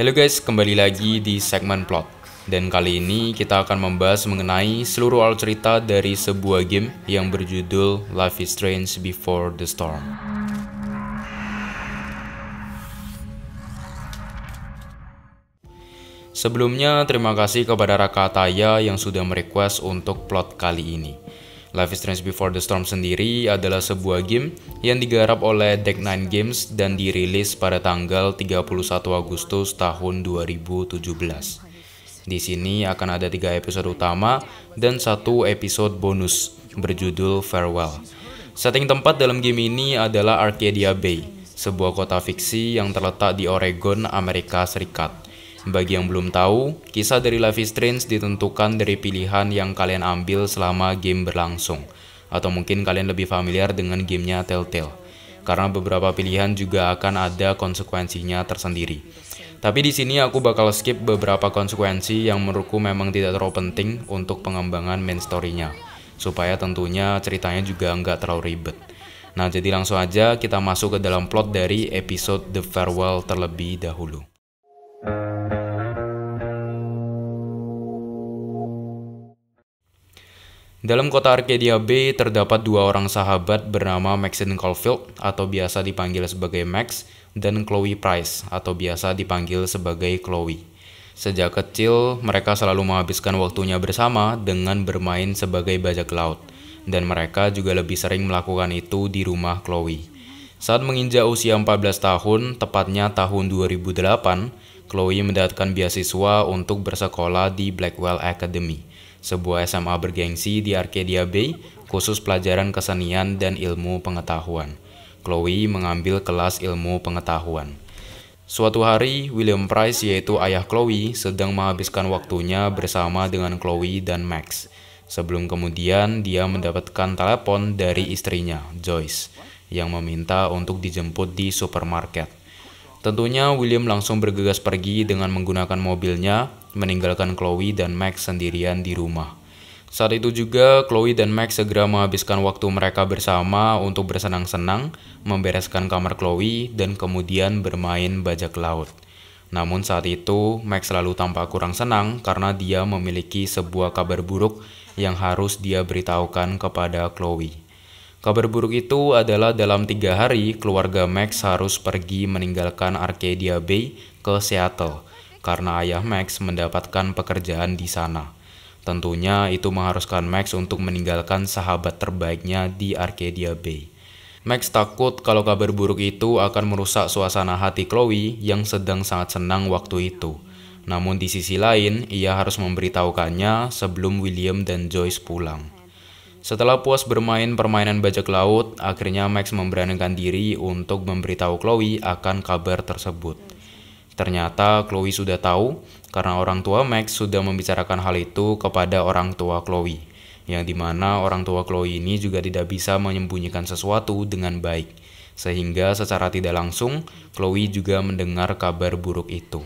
Halo guys, kembali lagi di segmen plot. Dan kali ini kita akan membahas mengenai seluruh alur cerita dari sebuah game yang berjudul Life is Strange Before the Storm. Sebelumnya, terima kasih kepada Raka Taya yang sudah merequest untuk plot kali ini. Life is Strange Before the Storm sendiri adalah sebuah game yang digarap oleh Deck Nine Games dan dirilis pada tanggal 31 Agustus tahun 2017. Di sini akan ada tiga episode utama dan satu episode bonus berjudul Farewell. Setting tempat dalam game ini adalah Arcadia Bay, sebuah kota fiksi yang terletak di Oregon, Amerika Serikat. Bagi yang belum tahu, kisah dari Life is Strange ditentukan dari pilihan yang kalian ambil selama game berlangsung. Atau mungkin kalian lebih familiar dengan gamenya Telltale. Karena beberapa pilihan juga akan ada konsekuensinya tersendiri. Tapi di sini aku bakal skip beberapa konsekuensi yang menurutku memang tidak terlalu penting untuk pengembangan main story-nya. Supaya tentunya ceritanya juga nggak terlalu ribet. Nah jadi langsung aja kita masuk ke dalam plot dari episode The Farewell terlebih dahulu. Dalam kota Arcadia Bay terdapat dua orang sahabat bernama Maxine Caulfield atau biasa dipanggil sebagai Max dan Chloe Price atau biasa dipanggil sebagai Chloe. Sejak kecil, mereka selalu menghabiskan waktunya bersama dengan bermain sebagai bajak laut, dan mereka juga lebih sering melakukan itu di rumah Chloe. Saat menginjak usia 14 tahun, tepatnya tahun 2008, Chloe mendapatkan beasiswa untuk bersekolah di Blackwell Academy sebuah SMA bergengsi di Arcadia Bay khusus pelajaran kesenian dan ilmu pengetahuan. Chloe mengambil kelas ilmu pengetahuan. Suatu hari, William Price yaitu ayah Chloe sedang menghabiskan waktunya bersama dengan Chloe dan Max. Sebelum kemudian dia mendapatkan telepon dari istrinya, Joyce, yang meminta untuk dijemput di supermarket. Tentunya William langsung bergegas pergi dengan menggunakan mobilnya meninggalkan Chloe dan Max sendirian di rumah. Saat itu juga, Chloe dan Max segera menghabiskan waktu mereka bersama untuk bersenang-senang, membereskan kamar Chloe, dan kemudian bermain bajak laut. Namun saat itu, Max selalu tampak kurang senang karena dia memiliki sebuah kabar buruk yang harus dia beritahukan kepada Chloe. Kabar buruk itu adalah dalam tiga hari, keluarga Max harus pergi meninggalkan Arcadia Bay ke Seattle karena ayah Max mendapatkan pekerjaan di sana. Tentunya itu mengharuskan Max untuk meninggalkan sahabat terbaiknya di Arcadia Bay. Max takut kalau kabar buruk itu akan merusak suasana hati Chloe yang sedang sangat senang waktu itu. Namun di sisi lain, ia harus memberitahukannya sebelum William dan Joyce pulang. Setelah puas bermain permainan bajak laut, akhirnya Max memberanikan diri untuk memberitahu Chloe akan kabar tersebut. Ternyata Chloe sudah tahu karena orang tua Max sudah membicarakan hal itu kepada orang tua Chloe, yang dimana orang tua Chloe ini juga tidak bisa menyembunyikan sesuatu dengan baik, sehingga secara tidak langsung Chloe juga mendengar kabar buruk itu.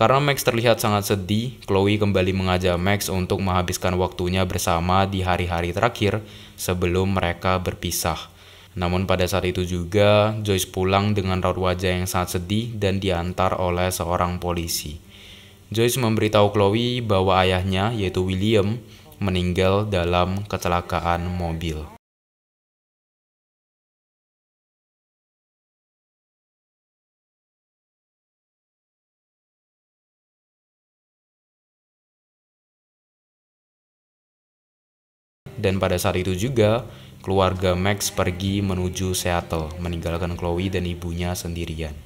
Karena Max terlihat sangat sedih, Chloe kembali mengajak Max untuk menghabiskan waktunya bersama di hari-hari terakhir sebelum mereka berpisah. Namun pada saat itu juga, Joyce pulang dengan raut wajah yang sangat sedih dan diantar oleh seorang polisi. Joyce memberitahu Chloe bahwa ayahnya, yaitu William, meninggal dalam kecelakaan mobil. Dan pada saat itu juga, Keluarga Max pergi menuju Seattle, meninggalkan Chloe dan ibunya sendirian.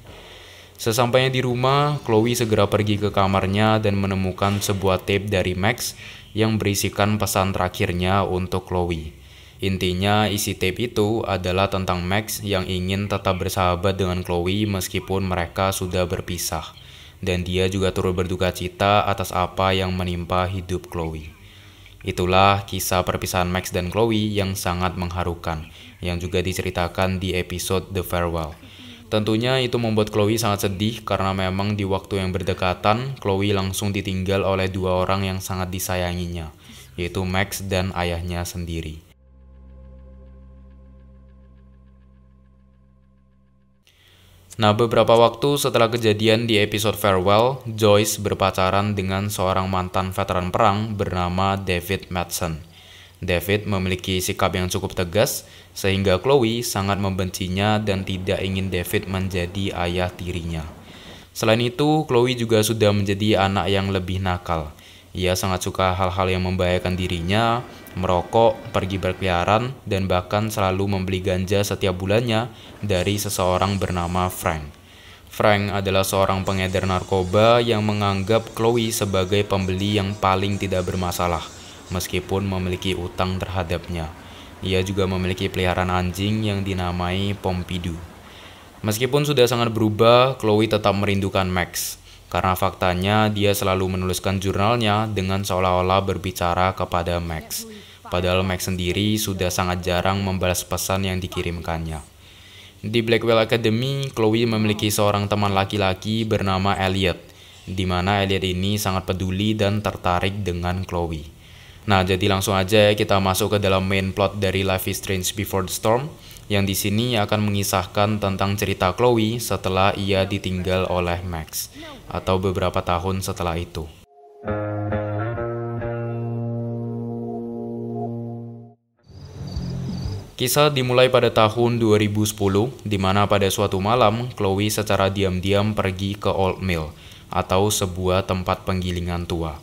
Sesampainya di rumah, Chloe segera pergi ke kamarnya dan menemukan sebuah tape dari Max yang berisikan pesan terakhirnya untuk Chloe. Intinya, isi tape itu adalah tentang Max yang ingin tetap bersahabat dengan Chloe meskipun mereka sudah berpisah. Dan dia juga turut berduka cita atas apa yang menimpa hidup Chloe. Itulah kisah perpisahan Max dan Chloe yang sangat mengharukan, yang juga diceritakan di episode The Farewell. Tentunya itu membuat Chloe sangat sedih karena memang di waktu yang berdekatan, Chloe langsung ditinggal oleh dua orang yang sangat disayanginya, yaitu Max dan ayahnya sendiri. Nah, beberapa waktu setelah kejadian di episode Farewell, Joyce berpacaran dengan seorang mantan veteran perang bernama David Madsen. David memiliki sikap yang cukup tegas, sehingga Chloe sangat membencinya dan tidak ingin David menjadi ayah tirinya. Selain itu, Chloe juga sudah menjadi anak yang lebih nakal. Ia sangat suka hal-hal yang membahayakan dirinya, merokok, pergi berkeliaran, dan bahkan selalu membeli ganja setiap bulannya dari seseorang bernama Frank. Frank adalah seorang pengedar narkoba yang menganggap Chloe sebagai pembeli yang paling tidak bermasalah, meskipun memiliki utang terhadapnya. Ia juga memiliki peliharaan anjing yang dinamai Pompidou. Meskipun sudah sangat berubah, Chloe tetap merindukan Max karena faktanya dia selalu menuliskan jurnalnya dengan seolah-olah berbicara kepada Max. Padahal Max sendiri sudah sangat jarang membalas pesan yang dikirimkannya. Di Blackwell Academy, Chloe memiliki seorang teman laki-laki bernama Elliot, di mana Elliot ini sangat peduli dan tertarik dengan Chloe. Nah, jadi langsung aja kita masuk ke dalam main plot dari Life is Strange Before the Storm, yang di sini akan mengisahkan tentang cerita Chloe setelah ia ditinggal oleh Max, atau beberapa tahun setelah itu. Kisah dimulai pada tahun 2010, di mana pada suatu malam, Chloe secara diam-diam pergi ke Old Mill, atau sebuah tempat penggilingan tua.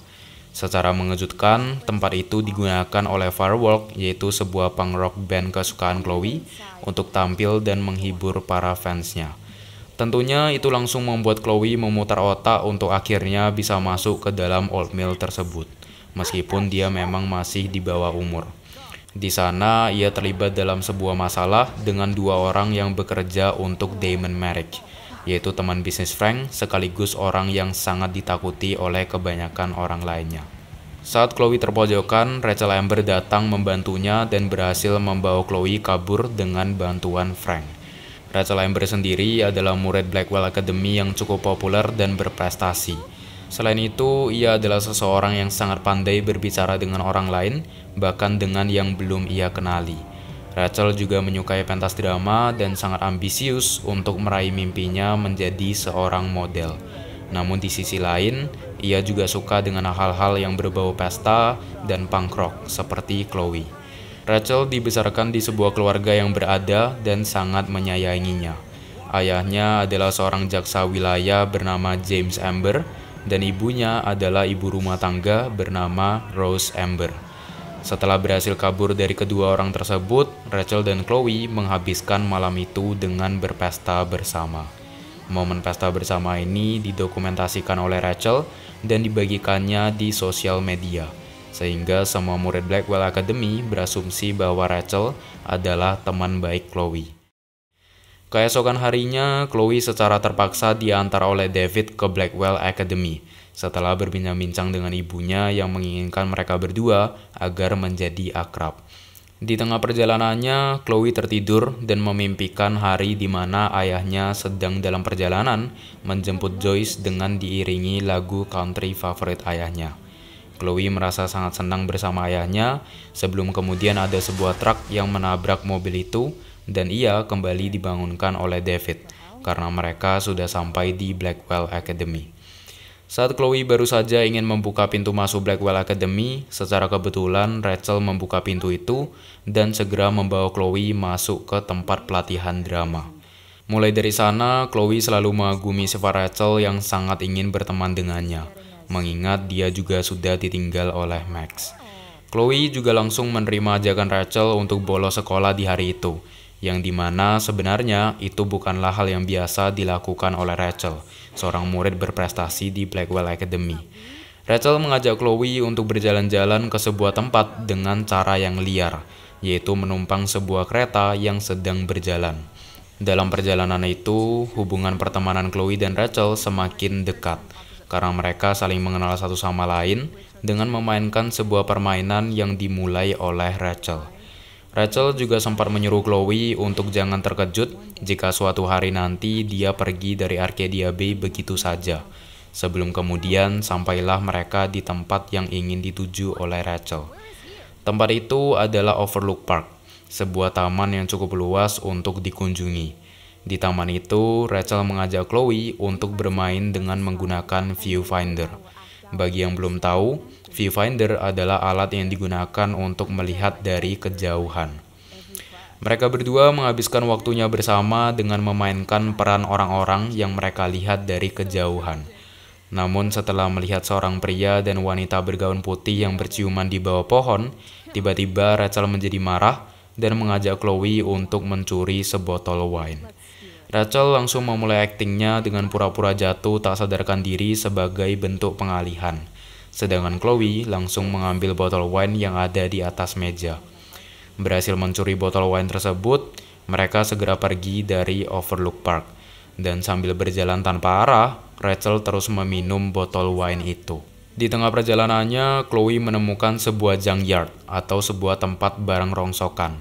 Secara mengejutkan, tempat itu digunakan oleh Firewalk, yaitu sebuah punk rock band kesukaan Chloe, untuk tampil dan menghibur para fansnya. Tentunya itu langsung membuat Chloe memutar otak untuk akhirnya bisa masuk ke dalam Old Mill tersebut, meskipun dia memang masih di bawah umur. Di sana, ia terlibat dalam sebuah masalah dengan dua orang yang bekerja untuk Damon Merrick, yaitu teman bisnis Frank sekaligus orang yang sangat ditakuti oleh kebanyakan orang lainnya. Saat Chloe terpojokan, Rachel Amber datang membantunya dan berhasil membawa Chloe kabur dengan bantuan Frank. Rachel Amber sendiri adalah murid Blackwell Academy yang cukup populer dan berprestasi Selain itu, ia adalah seseorang yang sangat pandai berbicara dengan orang lain, bahkan dengan yang belum ia kenali. Rachel juga menyukai pentas drama dan sangat ambisius untuk meraih mimpinya menjadi seorang model. Namun di sisi lain, ia juga suka dengan hal-hal yang berbau pesta dan punk rock seperti Chloe. Rachel dibesarkan di sebuah keluarga yang berada dan sangat menyayanginya. Ayahnya adalah seorang jaksa wilayah bernama James Amber dan ibunya adalah ibu rumah tangga bernama Rose Amber. Setelah berhasil kabur dari kedua orang tersebut, Rachel dan Chloe menghabiskan malam itu dengan berpesta bersama. Momen pesta bersama ini didokumentasikan oleh Rachel dan dibagikannya di sosial media, sehingga semua murid Blackwell Academy berasumsi bahwa Rachel adalah teman baik Chloe. Keesokan harinya, Chloe secara terpaksa diantar oleh David ke Blackwell Academy setelah berbincang-bincang dengan ibunya yang menginginkan mereka berdua agar menjadi akrab. Di tengah perjalanannya, Chloe tertidur dan memimpikan hari di mana ayahnya sedang dalam perjalanan menjemput Joyce dengan diiringi lagu country favorit ayahnya. Chloe merasa sangat senang bersama ayahnya sebelum kemudian ada sebuah truk yang menabrak mobil itu dan ia kembali dibangunkan oleh David karena mereka sudah sampai di Blackwell Academy. Saat Chloe baru saja ingin membuka pintu masuk Blackwell Academy, secara kebetulan Rachel membuka pintu itu dan segera membawa Chloe masuk ke tempat pelatihan drama. Mulai dari sana, Chloe selalu mengagumi sifat Rachel yang sangat ingin berteman dengannya, mengingat dia juga sudah ditinggal oleh Max. Chloe juga langsung menerima ajakan Rachel untuk bolos sekolah di hari itu, yang dimana sebenarnya itu bukanlah hal yang biasa dilakukan oleh Rachel, seorang murid berprestasi di Blackwell Academy. Rachel mengajak Chloe untuk berjalan-jalan ke sebuah tempat dengan cara yang liar, yaitu menumpang sebuah kereta yang sedang berjalan. Dalam perjalanan itu, hubungan pertemanan Chloe dan Rachel semakin dekat karena mereka saling mengenal satu sama lain dengan memainkan sebuah permainan yang dimulai oleh Rachel. Rachel juga sempat menyuruh Chloe untuk jangan terkejut jika suatu hari nanti dia pergi dari Arcadia Bay begitu saja. Sebelum kemudian sampailah mereka di tempat yang ingin dituju oleh Rachel. Tempat itu adalah Overlook Park, sebuah taman yang cukup luas untuk dikunjungi. Di taman itu, Rachel mengajak Chloe untuk bermain dengan menggunakan viewfinder. Bagi yang belum tahu, Viewfinder adalah alat yang digunakan untuk melihat dari kejauhan. Mereka berdua menghabiskan waktunya bersama dengan memainkan peran orang-orang yang mereka lihat dari kejauhan. Namun setelah melihat seorang pria dan wanita bergaun putih yang berciuman di bawah pohon, tiba-tiba Rachel menjadi marah dan mengajak Chloe untuk mencuri sebotol wine. Rachel langsung memulai aktingnya dengan pura-pura jatuh tak sadarkan diri sebagai bentuk pengalihan sedangkan Chloe langsung mengambil botol wine yang ada di atas meja. Berhasil mencuri botol wine tersebut, mereka segera pergi dari Overlook Park. Dan sambil berjalan tanpa arah, Rachel terus meminum botol wine itu. Di tengah perjalanannya, Chloe menemukan sebuah junkyard atau sebuah tempat barang rongsokan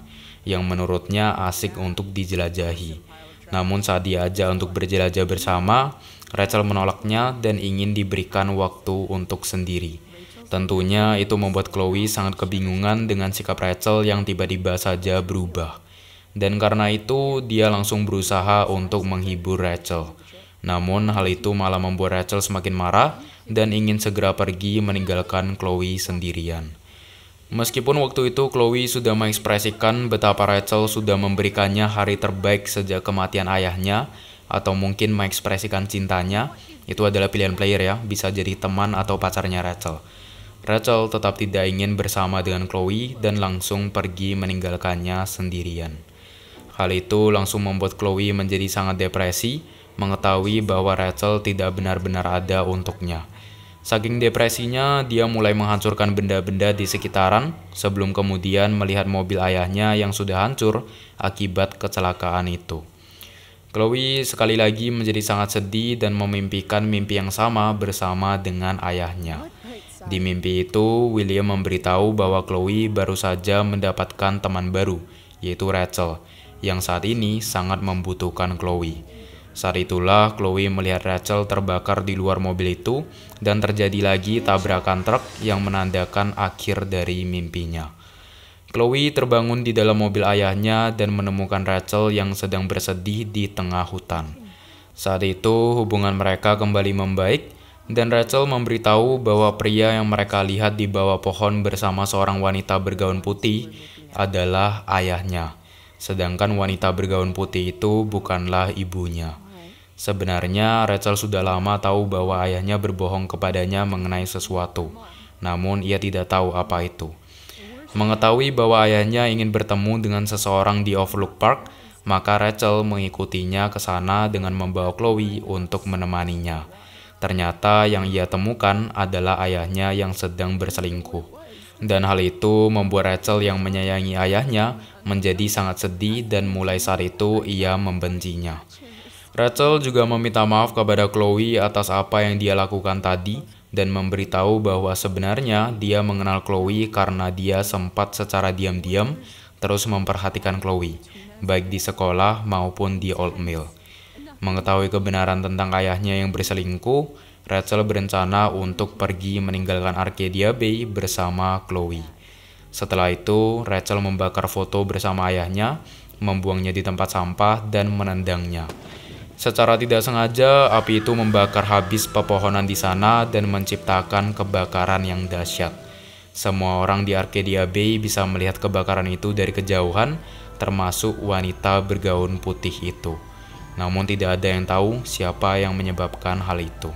yang menurutnya asik untuk dijelajahi. Namun saat diajak untuk berjelajah bersama, Rachel menolaknya dan ingin diberikan waktu untuk sendiri. Tentunya itu membuat Chloe sangat kebingungan dengan sikap Rachel yang tiba-tiba saja berubah. Dan karena itu, dia langsung berusaha untuk menghibur Rachel. Namun hal itu malah membuat Rachel semakin marah dan ingin segera pergi meninggalkan Chloe sendirian. Meskipun waktu itu Chloe sudah mengekspresikan betapa Rachel sudah memberikannya hari terbaik sejak kematian ayahnya, atau mungkin mengekspresikan cintanya, itu adalah pilihan player ya, bisa jadi teman atau pacarnya Rachel. Rachel tetap tidak ingin bersama dengan Chloe dan langsung pergi meninggalkannya sendirian. Hal itu langsung membuat Chloe menjadi sangat depresi, mengetahui bahwa Rachel tidak benar-benar ada untuknya. Saking depresinya, dia mulai menghancurkan benda-benda di sekitaran sebelum kemudian melihat mobil ayahnya yang sudah hancur akibat kecelakaan itu. Chloe sekali lagi menjadi sangat sedih dan memimpikan mimpi yang sama bersama dengan ayahnya. Di mimpi itu, William memberitahu bahwa Chloe baru saja mendapatkan teman baru, yaitu Rachel, yang saat ini sangat membutuhkan Chloe. Saat itulah Chloe melihat Rachel terbakar di luar mobil itu dan terjadi lagi tabrakan truk yang menandakan akhir dari mimpinya. Chloe terbangun di dalam mobil ayahnya dan menemukan Rachel yang sedang bersedih di tengah hutan. Saat itu, hubungan mereka kembali membaik dan Rachel memberitahu bahwa pria yang mereka lihat di bawah pohon bersama seorang wanita bergaun putih adalah ayahnya, sedangkan wanita bergaun putih itu bukanlah ibunya. Sebenarnya, Rachel sudah lama tahu bahwa ayahnya berbohong kepadanya mengenai sesuatu, namun ia tidak tahu apa itu. Mengetahui bahwa ayahnya ingin bertemu dengan seseorang di Overlook Park, maka Rachel mengikutinya ke sana dengan membawa Chloe untuk menemaninya. Ternyata yang ia temukan adalah ayahnya yang sedang berselingkuh. Dan hal itu membuat Rachel yang menyayangi ayahnya menjadi sangat sedih dan mulai saat itu ia membencinya. Rachel juga meminta maaf kepada Chloe atas apa yang dia lakukan tadi dan memberitahu bahwa sebenarnya dia mengenal Chloe karena dia sempat secara diam-diam terus memperhatikan Chloe, baik di sekolah maupun di Old Mill. Mengetahui kebenaran tentang ayahnya yang berselingkuh, Rachel berencana untuk pergi meninggalkan Arcadia Bay bersama Chloe. Setelah itu, Rachel membakar foto bersama ayahnya, membuangnya di tempat sampah, dan menendangnya. Secara tidak sengaja, api itu membakar habis pepohonan di sana dan menciptakan kebakaran yang dahsyat. Semua orang di Arcadia Bay bisa melihat kebakaran itu dari kejauhan, termasuk wanita bergaun putih itu. Namun tidak ada yang tahu siapa yang menyebabkan hal itu.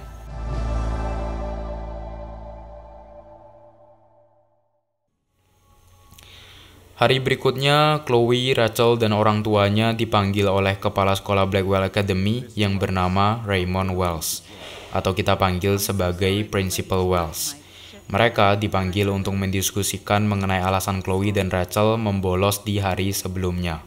Hari berikutnya, Chloe, Rachel, dan orang tuanya dipanggil oleh kepala sekolah Blackwell Academy yang bernama Raymond Wells, atau kita panggil sebagai Principal Wells. Mereka dipanggil untuk mendiskusikan mengenai alasan Chloe dan Rachel membolos di hari sebelumnya.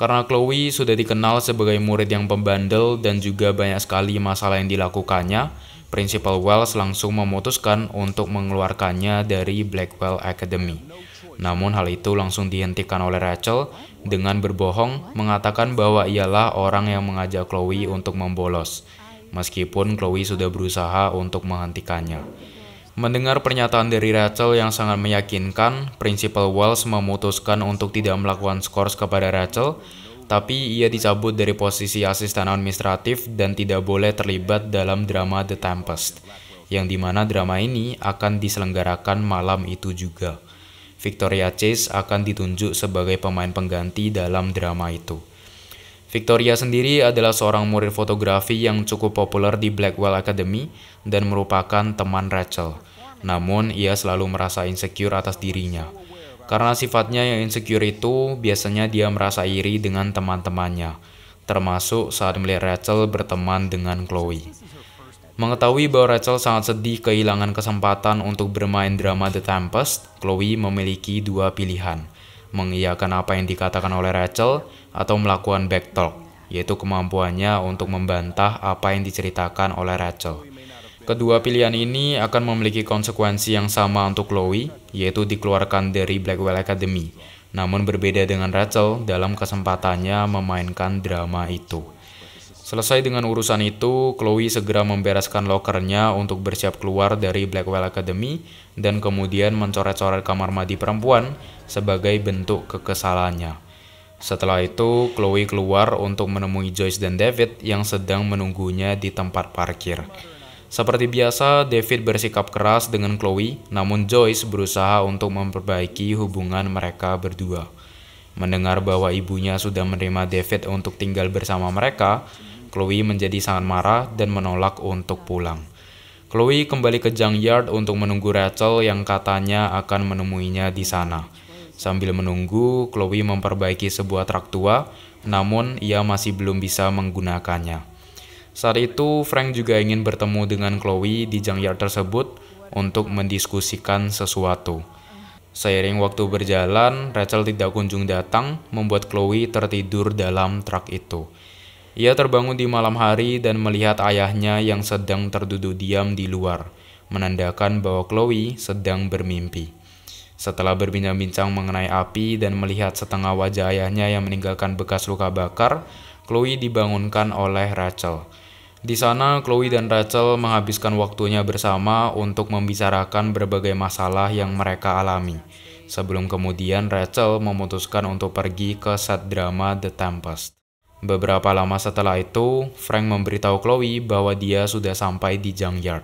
Karena Chloe sudah dikenal sebagai murid yang pembandel dan juga banyak sekali masalah yang dilakukannya, Principal Wells langsung memutuskan untuk mengeluarkannya dari Blackwell Academy. Namun hal itu langsung dihentikan oleh Rachel dengan berbohong mengatakan bahwa ialah orang yang mengajak Chloe untuk membolos, meskipun Chloe sudah berusaha untuk menghentikannya. Mendengar pernyataan dari Rachel yang sangat meyakinkan, Principal Wells memutuskan untuk tidak melakukan skors kepada Rachel, tapi ia dicabut dari posisi asisten administratif dan tidak boleh terlibat dalam drama The Tempest, yang dimana drama ini akan diselenggarakan malam itu juga. Victoria Chase akan ditunjuk sebagai pemain pengganti dalam drama itu. Victoria sendiri adalah seorang murid fotografi yang cukup populer di Blackwell Academy dan merupakan teman Rachel. Namun, ia selalu merasa insecure atas dirinya. Karena sifatnya yang insecure itu, biasanya dia merasa iri dengan teman-temannya, termasuk saat melihat Rachel berteman dengan Chloe. Mengetahui bahwa Rachel sangat sedih kehilangan kesempatan untuk bermain drama The Tempest, Chloe memiliki dua pilihan. Mengiyakan apa yang dikatakan oleh Rachel atau melakukan backtalk, yaitu kemampuannya untuk membantah apa yang diceritakan oleh Rachel. Kedua pilihan ini akan memiliki konsekuensi yang sama untuk Chloe, yaitu dikeluarkan dari Blackwell Academy, namun berbeda dengan Rachel dalam kesempatannya memainkan drama itu. Selesai dengan urusan itu, Chloe segera membereskan lokernya untuk bersiap keluar dari Blackwell Academy dan kemudian mencoret-coret kamar mandi perempuan sebagai bentuk kekesalannya. Setelah itu, Chloe keluar untuk menemui Joyce dan David yang sedang menunggunya di tempat parkir. Seperti biasa, David bersikap keras dengan Chloe, namun Joyce berusaha untuk memperbaiki hubungan mereka berdua. Mendengar bahwa ibunya sudah menerima David untuk tinggal bersama mereka, Chloe menjadi sangat marah dan menolak untuk pulang. Chloe kembali ke junkyard untuk menunggu Rachel yang katanya akan menemuinya di sana. Sambil menunggu, Chloe memperbaiki sebuah truk tua, namun ia masih belum bisa menggunakannya. Saat itu, Frank juga ingin bertemu dengan Chloe di junkyard tersebut untuk mendiskusikan sesuatu. Seiring waktu berjalan, Rachel tidak kunjung datang, membuat Chloe tertidur dalam truk itu. Ia terbangun di malam hari dan melihat ayahnya yang sedang terduduk diam di luar, menandakan bahwa Chloe sedang bermimpi. Setelah berbincang-bincang mengenai api dan melihat setengah wajah ayahnya yang meninggalkan bekas luka bakar, Chloe dibangunkan oleh Rachel. Di sana, Chloe dan Rachel menghabiskan waktunya bersama untuk membicarakan berbagai masalah yang mereka alami. Sebelum kemudian Rachel memutuskan untuk pergi ke set drama The Tempest. Beberapa lama setelah itu, Frank memberitahu Chloe bahwa dia sudah sampai di junkyard.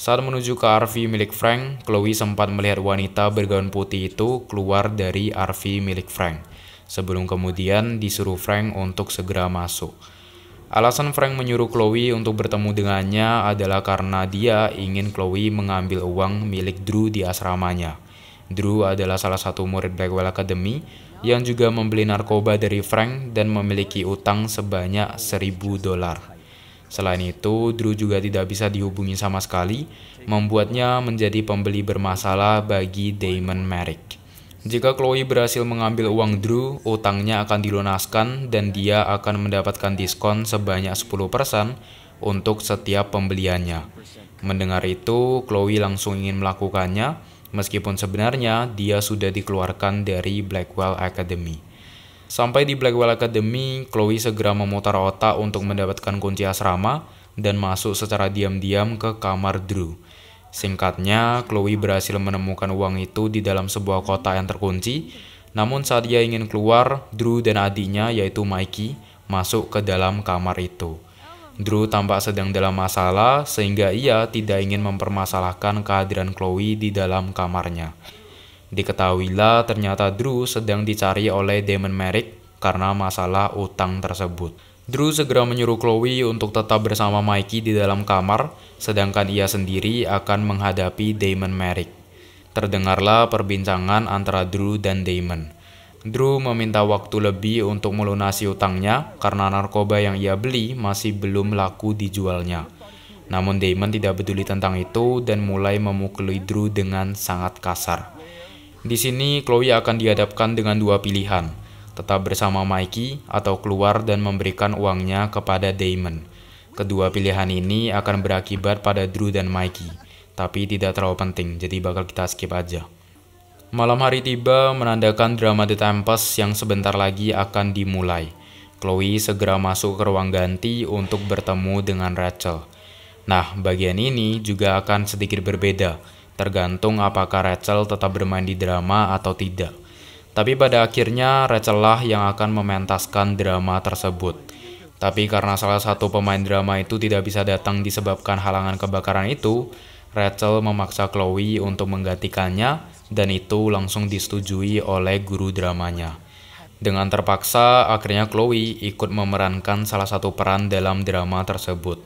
Saat menuju ke RV milik Frank, Chloe sempat melihat wanita bergaun putih itu keluar dari RV milik Frank, sebelum kemudian disuruh Frank untuk segera masuk. Alasan Frank menyuruh Chloe untuk bertemu dengannya adalah karena dia ingin Chloe mengambil uang milik Drew di asramanya. Drew adalah salah satu murid Blackwell Academy yang juga membeli narkoba dari Frank dan memiliki utang sebanyak 1000 dolar. Selain itu, Drew juga tidak bisa dihubungi sama sekali, membuatnya menjadi pembeli bermasalah bagi Damon Merrick. Jika Chloe berhasil mengambil uang Drew, utangnya akan dilunaskan dan dia akan mendapatkan diskon sebanyak 10% untuk setiap pembeliannya. Mendengar itu, Chloe langsung ingin melakukannya, meskipun sebenarnya dia sudah dikeluarkan dari Blackwell Academy. Sampai di Blackwell Academy, Chloe segera memutar otak untuk mendapatkan kunci asrama dan masuk secara diam-diam ke kamar Drew. Singkatnya, Chloe berhasil menemukan uang itu di dalam sebuah kota yang terkunci. Namun saat dia ingin keluar, Drew dan adiknya yaitu Mikey masuk ke dalam kamar itu. Drew tampak sedang dalam masalah sehingga ia tidak ingin mempermasalahkan kehadiran Chloe di dalam kamarnya. Diketahuilah ternyata Drew sedang dicari oleh Damon Merrick karena masalah utang tersebut. Drew segera menyuruh Chloe untuk tetap bersama Mikey di dalam kamar, sedangkan ia sendiri akan menghadapi Damon Merrick. Terdengarlah perbincangan antara Drew dan Damon. Drew meminta waktu lebih untuk melunasi utangnya karena narkoba yang ia beli masih belum laku dijualnya. Namun Damon tidak peduli tentang itu dan mulai memukuli Drew dengan sangat kasar. Di sini Chloe akan dihadapkan dengan dua pilihan, tetap bersama Mikey atau keluar dan memberikan uangnya kepada Damon. Kedua pilihan ini akan berakibat pada Drew dan Mikey, tapi tidak terlalu penting jadi bakal kita skip aja. Malam hari tiba menandakan drama The Tempest yang sebentar lagi akan dimulai. Chloe segera masuk ke ruang ganti untuk bertemu dengan Rachel. Nah, bagian ini juga akan sedikit berbeda, tergantung apakah Rachel tetap bermain di drama atau tidak. Tapi pada akhirnya Rachel lah yang akan mementaskan drama tersebut. Tapi karena salah satu pemain drama itu tidak bisa datang disebabkan halangan kebakaran itu, Rachel memaksa Chloe untuk menggantikannya dan itu langsung disetujui oleh guru dramanya. Dengan terpaksa, akhirnya Chloe ikut memerankan salah satu peran dalam drama tersebut.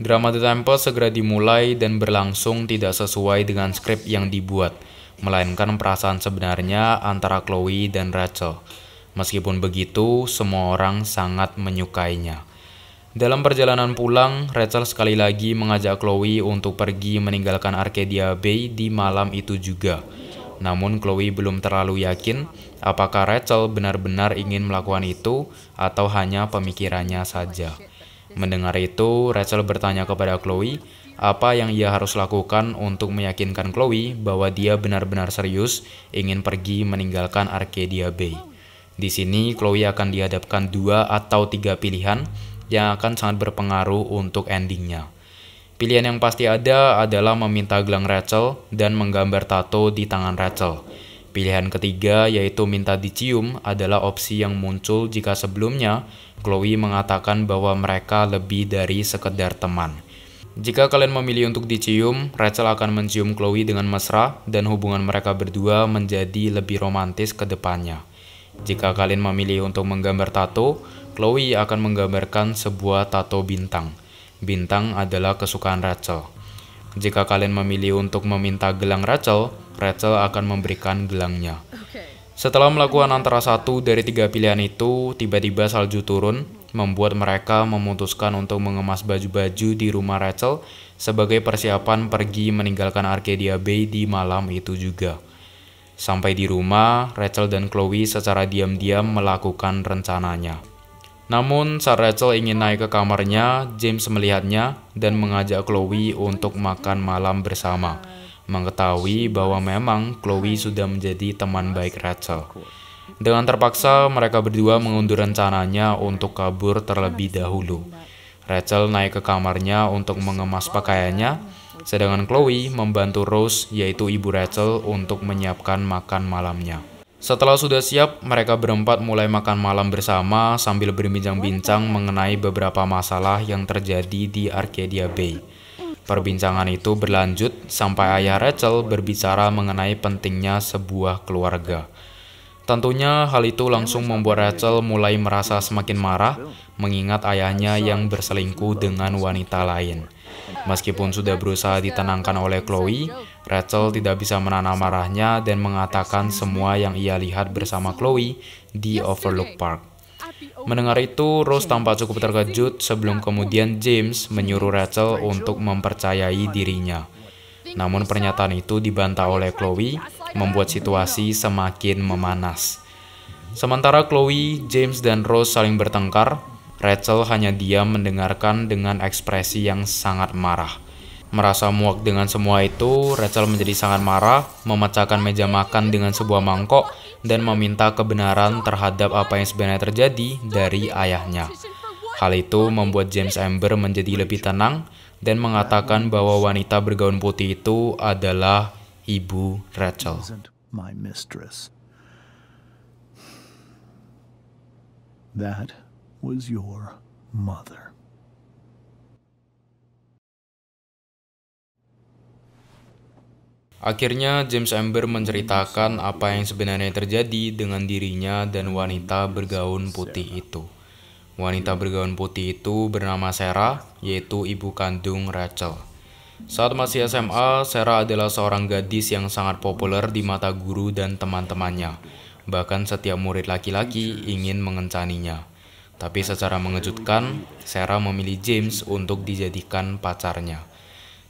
Drama The Temple segera dimulai dan berlangsung tidak sesuai dengan skrip yang dibuat, melainkan perasaan sebenarnya antara Chloe dan Rachel. Meskipun begitu, semua orang sangat menyukainya. Dalam perjalanan pulang, Rachel sekali lagi mengajak Chloe untuk pergi meninggalkan Arcadia Bay di malam itu juga. Namun Chloe belum terlalu yakin apakah Rachel benar-benar ingin melakukan itu atau hanya pemikirannya saja. Mendengar itu, Rachel bertanya kepada Chloe apa yang ia harus lakukan untuk meyakinkan Chloe bahwa dia benar-benar serius ingin pergi meninggalkan Arcadia Bay. Di sini, Chloe akan dihadapkan dua atau tiga pilihan, yang akan sangat berpengaruh untuk endingnya. Pilihan yang pasti ada adalah meminta gelang Rachel dan menggambar tato di tangan Rachel. Pilihan ketiga yaitu minta dicium adalah opsi yang muncul jika sebelumnya Chloe mengatakan bahwa mereka lebih dari sekedar teman. Jika kalian memilih untuk dicium, Rachel akan mencium Chloe dengan mesra dan hubungan mereka berdua menjadi lebih romantis ke depannya. Jika kalian memilih untuk menggambar tato, Chloe akan menggambarkan sebuah tato bintang. Bintang adalah kesukaan Rachel. Jika kalian memilih untuk meminta gelang Rachel, Rachel akan memberikan gelangnya. Setelah melakukan antara satu dari tiga pilihan itu, tiba-tiba salju turun, membuat mereka memutuskan untuk mengemas baju-baju di rumah Rachel sebagai persiapan pergi meninggalkan Arcadia Bay di malam itu juga. Sampai di rumah, Rachel dan Chloe secara diam-diam melakukan rencananya. Namun, saat Rachel ingin naik ke kamarnya, James melihatnya dan mengajak Chloe untuk makan malam bersama. Mengetahui bahwa memang Chloe sudah menjadi teman baik Rachel. Dengan terpaksa, mereka berdua mengundur rencananya untuk kabur terlebih dahulu. Rachel naik ke kamarnya untuk mengemas pakaiannya, Sedangkan Chloe membantu Rose, yaitu ibu Rachel, untuk menyiapkan makan malamnya. Setelah sudah siap, mereka berempat mulai makan malam bersama sambil berbincang-bincang mengenai beberapa masalah yang terjadi di Arcadia Bay. Perbincangan itu berlanjut sampai ayah Rachel berbicara mengenai pentingnya sebuah keluarga Tentunya hal itu langsung membuat Rachel mulai merasa semakin marah mengingat ayahnya yang berselingkuh dengan wanita lain. Meskipun sudah berusaha ditenangkan oleh Chloe, Rachel tidak bisa menanam marahnya dan mengatakan semua yang ia lihat bersama Chloe di Overlook Park. Mendengar itu, Rose tampak cukup terkejut sebelum kemudian James menyuruh Rachel untuk mempercayai dirinya. Namun pernyataan itu dibantah oleh Chloe membuat situasi semakin memanas. Sementara Chloe, James, dan Rose saling bertengkar, Rachel hanya diam mendengarkan dengan ekspresi yang sangat marah. Merasa muak dengan semua itu, Rachel menjadi sangat marah, memecahkan meja makan dengan sebuah mangkok, dan meminta kebenaran terhadap apa yang sebenarnya terjadi dari ayahnya. Hal itu membuat James Amber menjadi lebih tenang dan mengatakan bahwa wanita bergaun putih itu adalah Ibu Rachel. That was your mother. Akhirnya, James Amber menceritakan apa yang sebenarnya terjadi dengan dirinya dan wanita bergaun putih itu. Wanita bergaun putih itu bernama Sarah, yaitu ibu kandung Rachel. Saat masih SMA, Sarah adalah seorang gadis yang sangat populer di mata guru dan teman-temannya. Bahkan setiap murid laki-laki ingin mengencaninya. Tapi secara mengejutkan, Sarah memilih James untuk dijadikan pacarnya.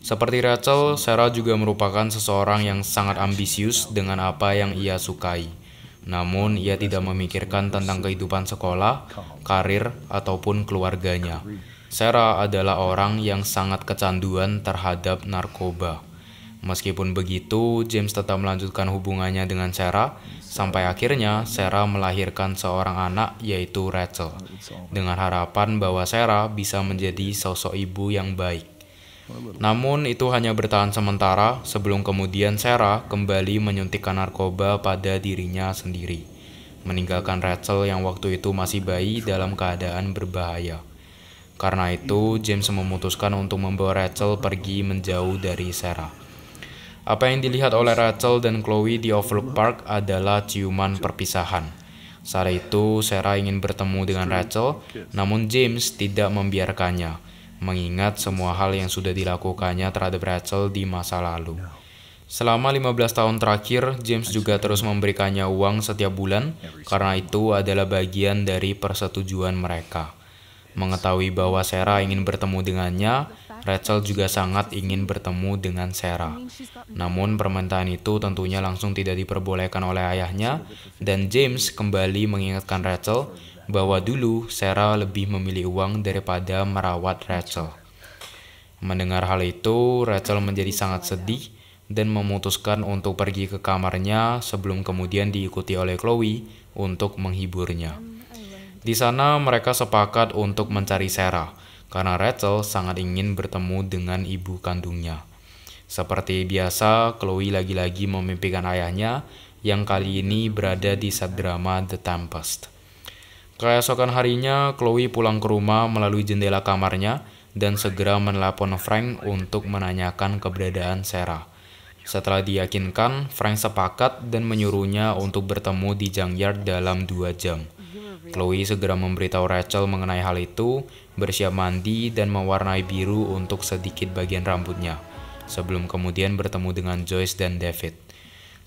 Seperti Rachel, Sarah juga merupakan seseorang yang sangat ambisius dengan apa yang ia sukai. Namun, ia tidak memikirkan tentang kehidupan sekolah, karir, ataupun keluarganya. Sarah adalah orang yang sangat kecanduan terhadap narkoba. Meskipun begitu, James tetap melanjutkan hubungannya dengan Sarah sampai akhirnya Sarah melahirkan seorang anak yaitu Rachel dengan harapan bahwa Sarah bisa menjadi sosok ibu yang baik. Namun itu hanya bertahan sementara sebelum kemudian Sarah kembali menyuntikkan narkoba pada dirinya sendiri, meninggalkan Rachel yang waktu itu masih bayi dalam keadaan berbahaya. Karena itu, James memutuskan untuk membawa Rachel pergi menjauh dari Sarah. Apa yang dilihat oleh Rachel dan Chloe di Overlook Park adalah ciuman perpisahan. Saat itu, Sarah ingin bertemu dengan Rachel, namun James tidak membiarkannya, mengingat semua hal yang sudah dilakukannya terhadap Rachel di masa lalu. Selama 15 tahun terakhir, James juga terus memberikannya uang setiap bulan, karena itu adalah bagian dari persetujuan mereka. Mengetahui bahwa Sarah ingin bertemu dengannya, Rachel juga sangat ingin bertemu dengan Sarah. Namun permintaan itu tentunya langsung tidak diperbolehkan oleh ayahnya dan James kembali mengingatkan Rachel bahwa dulu Sarah lebih memilih uang daripada merawat Rachel. Mendengar hal itu, Rachel menjadi sangat sedih dan memutuskan untuk pergi ke kamarnya sebelum kemudian diikuti oleh Chloe untuk menghiburnya. Di sana mereka sepakat untuk mencari Sarah, karena Rachel sangat ingin bertemu dengan ibu kandungnya. Seperti biasa, Chloe lagi-lagi memimpikan ayahnya yang kali ini berada di set drama The Tempest. Keesokan harinya, Chloe pulang ke rumah melalui jendela kamarnya dan segera menelpon Frank untuk menanyakan keberadaan Sarah. Setelah diyakinkan, Frank sepakat dan menyuruhnya untuk bertemu di Junkyard dalam dua jam. Chloe segera memberitahu Rachel mengenai hal itu, bersiap mandi dan mewarnai biru untuk sedikit bagian rambutnya, sebelum kemudian bertemu dengan Joyce dan David.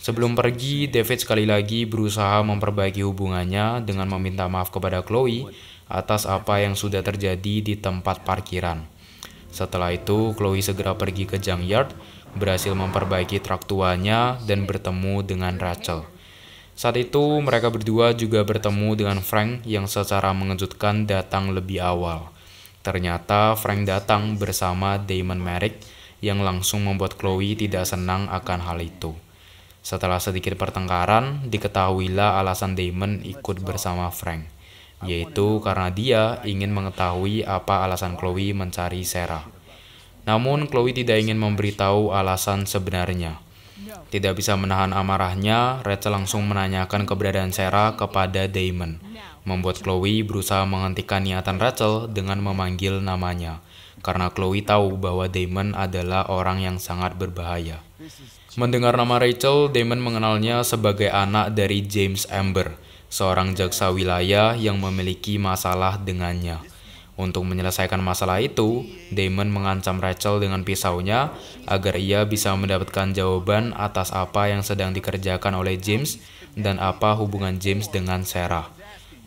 Sebelum pergi, David sekali lagi berusaha memperbaiki hubungannya dengan meminta maaf kepada Chloe atas apa yang sudah terjadi di tempat parkiran. Setelah itu, Chloe segera pergi ke junkyard, berhasil memperbaiki traktuanya dan bertemu dengan Rachel. Saat itu mereka berdua juga bertemu dengan Frank yang secara mengejutkan datang lebih awal. Ternyata Frank datang bersama Damon Merrick yang langsung membuat Chloe tidak senang akan hal itu. Setelah sedikit pertengkaran, diketahuilah alasan Damon ikut bersama Frank, yaitu karena dia ingin mengetahui apa alasan Chloe mencari Sarah. Namun Chloe tidak ingin memberitahu alasan sebenarnya. Tidak bisa menahan amarahnya, Rachel langsung menanyakan keberadaan Sarah kepada Damon, membuat Chloe berusaha menghentikan niatan Rachel dengan memanggil namanya, karena Chloe tahu bahwa Damon adalah orang yang sangat berbahaya. Mendengar nama Rachel, Damon mengenalnya sebagai anak dari James Amber, seorang jaksa wilayah yang memiliki masalah dengannya. Untuk menyelesaikan masalah itu, Damon mengancam Rachel dengan pisaunya agar ia bisa mendapatkan jawaban atas apa yang sedang dikerjakan oleh James dan apa hubungan James dengan Sarah.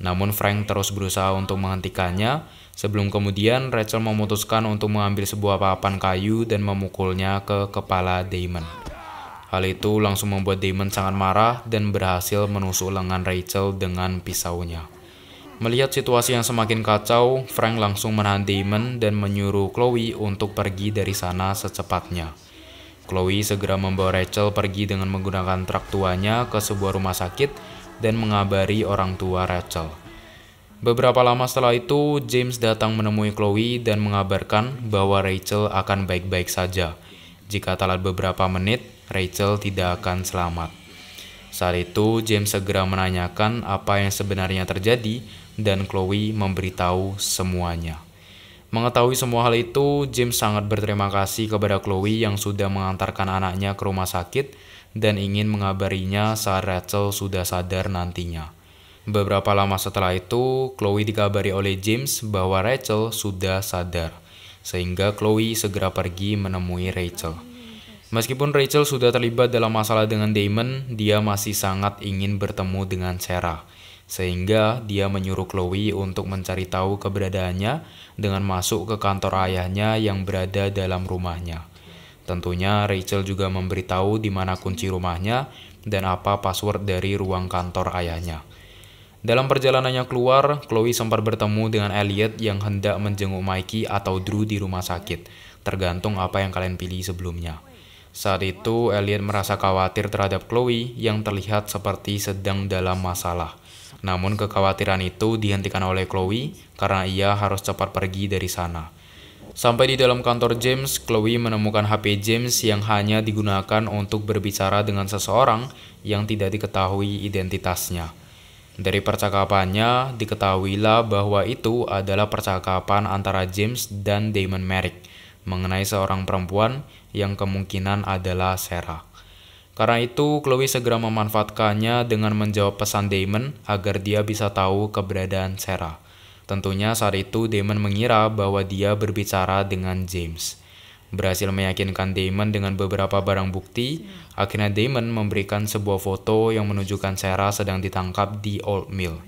Namun Frank terus berusaha untuk menghentikannya sebelum kemudian Rachel memutuskan untuk mengambil sebuah papan kayu dan memukulnya ke kepala Damon. Hal itu langsung membuat Damon sangat marah dan berhasil menusuk lengan Rachel dengan pisaunya. Melihat situasi yang semakin kacau, Frank langsung menahan Damon dan menyuruh Chloe untuk pergi dari sana secepatnya. Chloe segera membawa Rachel pergi dengan menggunakan truk tuanya ke sebuah rumah sakit dan mengabari orang tua Rachel. Beberapa lama setelah itu, James datang menemui Chloe dan mengabarkan bahwa Rachel akan baik-baik saja. Jika telat beberapa menit, Rachel tidak akan selamat. Saat itu, James segera menanyakan apa yang sebenarnya terjadi dan Chloe memberitahu semuanya. Mengetahui semua hal itu, James sangat berterima kasih kepada Chloe yang sudah mengantarkan anaknya ke rumah sakit dan ingin mengabarinya saat Rachel sudah sadar nantinya. Beberapa lama setelah itu, Chloe dikabari oleh James bahwa Rachel sudah sadar, sehingga Chloe segera pergi menemui Rachel. Meskipun Rachel sudah terlibat dalam masalah dengan Damon, dia masih sangat ingin bertemu dengan Sarah sehingga dia menyuruh Chloe untuk mencari tahu keberadaannya dengan masuk ke kantor ayahnya yang berada dalam rumahnya. Tentunya Rachel juga memberitahu di mana kunci rumahnya dan apa password dari ruang kantor ayahnya. Dalam perjalanannya keluar, Chloe sempat bertemu dengan Elliot yang hendak menjenguk Mikey atau Drew di rumah sakit, tergantung apa yang kalian pilih sebelumnya. Saat itu, Elliot merasa khawatir terhadap Chloe yang terlihat seperti sedang dalam masalah. Namun kekhawatiran itu dihentikan oleh Chloe karena ia harus cepat pergi dari sana. Sampai di dalam kantor James, Chloe menemukan HP James yang hanya digunakan untuk berbicara dengan seseorang yang tidak diketahui identitasnya. Dari percakapannya, diketahuilah bahwa itu adalah percakapan antara James dan Damon Merrick mengenai seorang perempuan yang kemungkinan adalah Sarah. Karena itu, Chloe segera memanfaatkannya dengan menjawab pesan Damon agar dia bisa tahu keberadaan Sarah. Tentunya saat itu Damon mengira bahwa dia berbicara dengan James. Berhasil meyakinkan Damon dengan beberapa barang bukti, akhirnya Damon memberikan sebuah foto yang menunjukkan Sarah sedang ditangkap di Old Mill.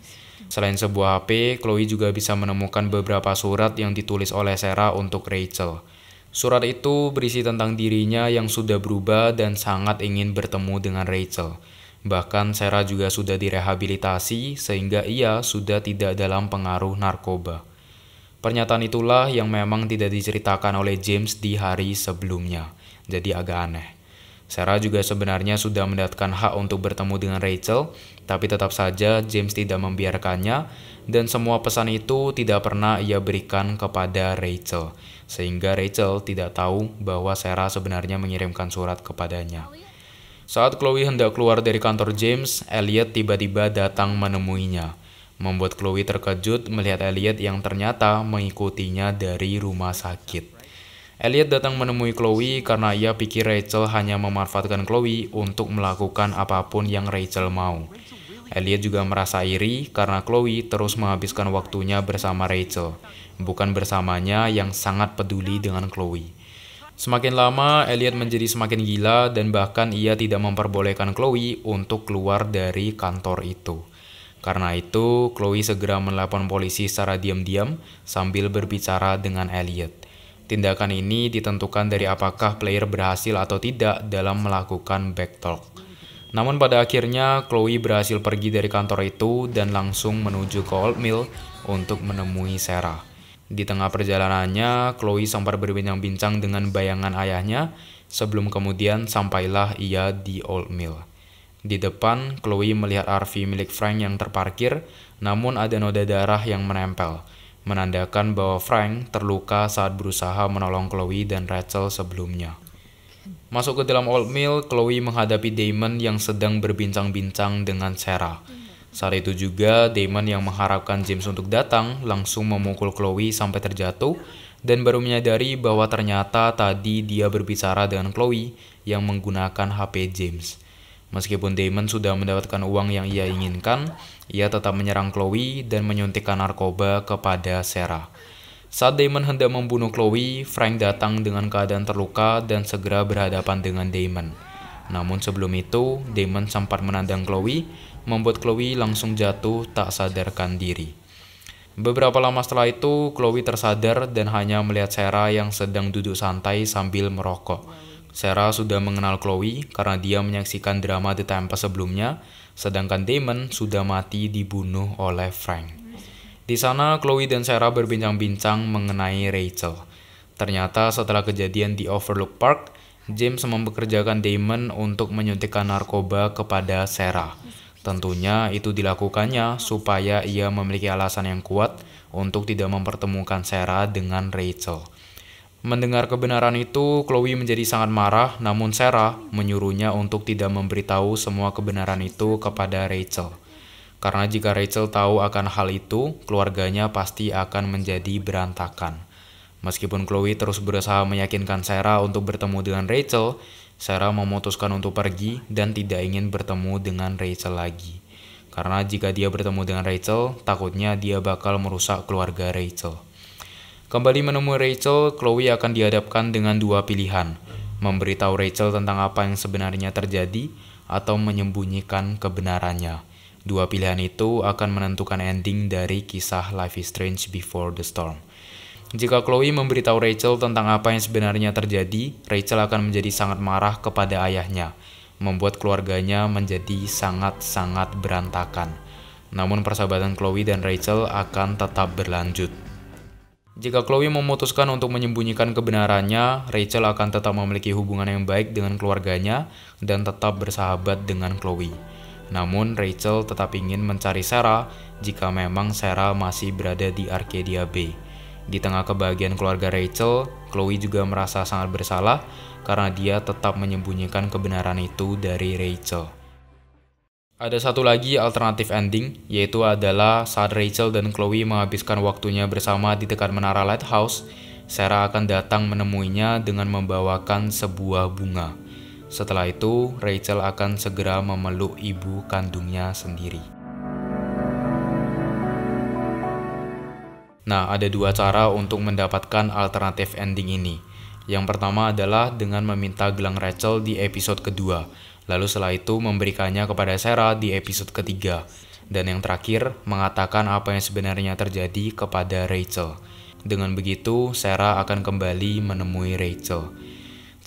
Selain sebuah HP, Chloe juga bisa menemukan beberapa surat yang ditulis oleh Sarah untuk Rachel. Surat itu berisi tentang dirinya yang sudah berubah dan sangat ingin bertemu dengan Rachel. Bahkan Sarah juga sudah direhabilitasi sehingga ia sudah tidak dalam pengaruh narkoba. Pernyataan itulah yang memang tidak diceritakan oleh James di hari sebelumnya. Jadi agak aneh. Sarah juga sebenarnya sudah mendapatkan hak untuk bertemu dengan Rachel, tapi tetap saja James tidak membiarkannya dan semua pesan itu tidak pernah ia berikan kepada Rachel, sehingga Rachel tidak tahu bahwa Sarah sebenarnya mengirimkan surat kepadanya. Saat Chloe hendak keluar dari kantor James, Elliot tiba-tiba datang menemuinya, membuat Chloe terkejut melihat Elliot yang ternyata mengikutinya dari rumah sakit. Elliot datang menemui Chloe karena ia pikir Rachel hanya memanfaatkan Chloe untuk melakukan apapun yang Rachel mau. Elliot juga merasa iri karena Chloe terus menghabiskan waktunya bersama Rachel, bukan bersamanya yang sangat peduli dengan Chloe. Semakin lama, Elliot menjadi semakin gila dan bahkan ia tidak memperbolehkan Chloe untuk keluar dari kantor itu. Karena itu, Chloe segera menelpon polisi secara diam-diam sambil berbicara dengan Elliot. Tindakan ini ditentukan dari apakah player berhasil atau tidak dalam melakukan backtalk. Namun pada akhirnya, Chloe berhasil pergi dari kantor itu dan langsung menuju ke Old Mill untuk menemui Sarah. Di tengah perjalanannya, Chloe sempat berbincang-bincang dengan bayangan ayahnya sebelum kemudian sampailah ia di Old Mill. Di depan, Chloe melihat RV milik Frank yang terparkir, namun ada noda darah yang menempel – menandakan bahwa Frank terluka saat berusaha menolong Chloe dan Rachel sebelumnya. Masuk ke dalam old mill, Chloe menghadapi Damon yang sedang berbincang-bincang dengan Sarah. Saat itu juga, Damon yang mengharapkan James untuk datang langsung memukul Chloe sampai terjatuh dan baru menyadari bahwa ternyata tadi dia berbicara dengan Chloe yang menggunakan HP James. Meskipun Damon sudah mendapatkan uang yang ia inginkan, ia tetap menyerang Chloe dan menyuntikkan narkoba kepada Sarah. Saat Damon hendak membunuh Chloe, Frank datang dengan keadaan terluka dan segera berhadapan dengan Damon. Namun sebelum itu, Damon sempat menandang Chloe, membuat Chloe langsung jatuh tak sadarkan diri. Beberapa lama setelah itu, Chloe tersadar dan hanya melihat Sarah yang sedang duduk santai sambil merokok. Sarah sudah mengenal Chloe karena dia menyaksikan drama The Tempest sebelumnya, sedangkan Damon sudah mati dibunuh oleh Frank. Di sana, Chloe dan Sarah berbincang-bincang mengenai Rachel. Ternyata setelah kejadian di Overlook Park, James mempekerjakan Damon untuk menyuntikkan narkoba kepada Sarah. Tentunya itu dilakukannya supaya ia memiliki alasan yang kuat untuk tidak mempertemukan Sarah dengan Rachel. Mendengar kebenaran itu, Chloe menjadi sangat marah, namun Sarah menyuruhnya untuk tidak memberitahu semua kebenaran itu kepada Rachel. Karena jika Rachel tahu akan hal itu, keluarganya pasti akan menjadi berantakan. Meskipun Chloe terus berusaha meyakinkan Sarah untuk bertemu dengan Rachel, Sarah memutuskan untuk pergi dan tidak ingin bertemu dengan Rachel lagi. Karena jika dia bertemu dengan Rachel, takutnya dia bakal merusak keluarga Rachel. Kembali menemui Rachel, Chloe akan dihadapkan dengan dua pilihan. Memberitahu Rachel tentang apa yang sebenarnya terjadi atau menyembunyikan kebenarannya. Dua pilihan itu akan menentukan ending dari kisah Life is Strange Before the Storm. Jika Chloe memberitahu Rachel tentang apa yang sebenarnya terjadi, Rachel akan menjadi sangat marah kepada ayahnya, membuat keluarganya menjadi sangat-sangat berantakan. Namun persahabatan Chloe dan Rachel akan tetap berlanjut. Jika Chloe memutuskan untuk menyembunyikan kebenarannya, Rachel akan tetap memiliki hubungan yang baik dengan keluarganya dan tetap bersahabat dengan Chloe. Namun, Rachel tetap ingin mencari Sarah jika memang Sarah masih berada di Arcadia Bay. Di tengah kebahagiaan keluarga Rachel, Chloe juga merasa sangat bersalah karena dia tetap menyembunyikan kebenaran itu dari Rachel. Ada satu lagi alternatif ending, yaitu adalah saat Rachel dan Chloe menghabiskan waktunya bersama di dekat menara lighthouse, Sarah akan datang menemuinya dengan membawakan sebuah bunga. Setelah itu, Rachel akan segera memeluk ibu kandungnya sendiri. Nah, ada dua cara untuk mendapatkan alternatif ending ini. Yang pertama adalah dengan meminta gelang Rachel di episode kedua, Lalu setelah itu memberikannya kepada Sarah di episode ketiga. Dan yang terakhir, mengatakan apa yang sebenarnya terjadi kepada Rachel. Dengan begitu, Sarah akan kembali menemui Rachel.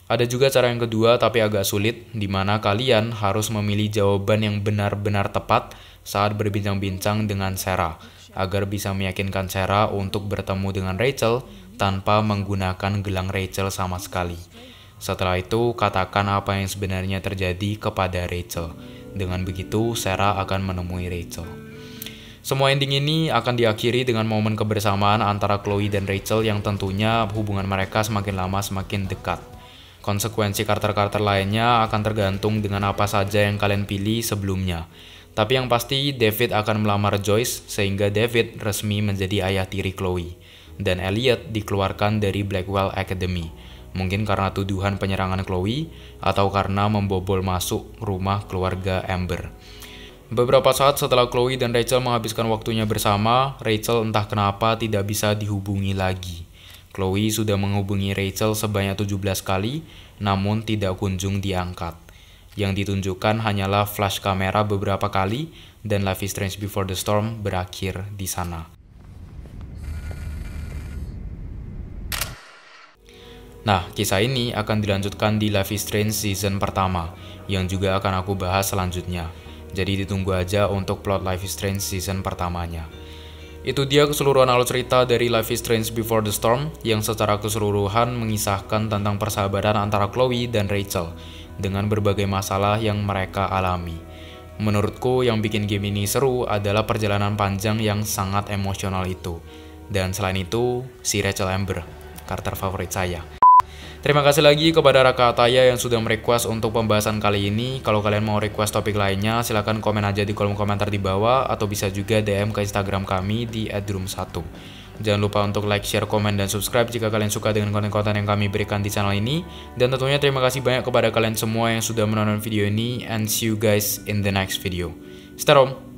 Ada juga cara yang kedua tapi agak sulit, di mana kalian harus memilih jawaban yang benar-benar tepat saat berbincang-bincang dengan Sarah, agar bisa meyakinkan Sarah untuk bertemu dengan Rachel tanpa menggunakan gelang Rachel sama sekali. Setelah itu, katakan apa yang sebenarnya terjadi kepada Rachel. Dengan begitu, Sarah akan menemui Rachel. Semua ending ini akan diakhiri dengan momen kebersamaan antara Chloe dan Rachel yang tentunya hubungan mereka semakin lama semakin dekat. Konsekuensi karakter-karakter lainnya akan tergantung dengan apa saja yang kalian pilih sebelumnya. Tapi yang pasti David akan melamar Joyce sehingga David resmi menjadi ayah tiri Chloe dan Elliot dikeluarkan dari Blackwell Academy. Mungkin karena tuduhan penyerangan Chloe atau karena membobol masuk rumah keluarga Amber. Beberapa saat setelah Chloe dan Rachel menghabiskan waktunya bersama, Rachel entah kenapa tidak bisa dihubungi lagi. Chloe sudah menghubungi Rachel sebanyak 17 kali, namun tidak kunjung diangkat. Yang ditunjukkan hanyalah flash kamera beberapa kali, dan Life is Strange Before the Storm berakhir di sana. Nah, kisah ini akan dilanjutkan di Life is Strange season pertama, yang juga akan aku bahas selanjutnya. Jadi ditunggu aja untuk plot Life is Strange season pertamanya. Itu dia keseluruhan alur cerita dari Life is Strange Before the Storm yang secara keseluruhan mengisahkan tentang persahabatan antara Chloe dan Rachel dengan berbagai masalah yang mereka alami. Menurutku yang bikin game ini seru adalah perjalanan panjang yang sangat emosional itu. Dan selain itu, si Rachel Amber, karakter favorit saya. Terima kasih lagi kepada Raka Ataya yang sudah merequest untuk pembahasan kali ini. Kalau kalian mau request topik lainnya, silahkan komen aja di kolom komentar di bawah atau bisa juga DM ke Instagram kami di @room1. Jangan lupa untuk like, share, komen, dan subscribe jika kalian suka dengan konten-konten yang kami berikan di channel ini. Dan tentunya terima kasih banyak kepada kalian semua yang sudah menonton video ini and see you guys in the next video. Stay home!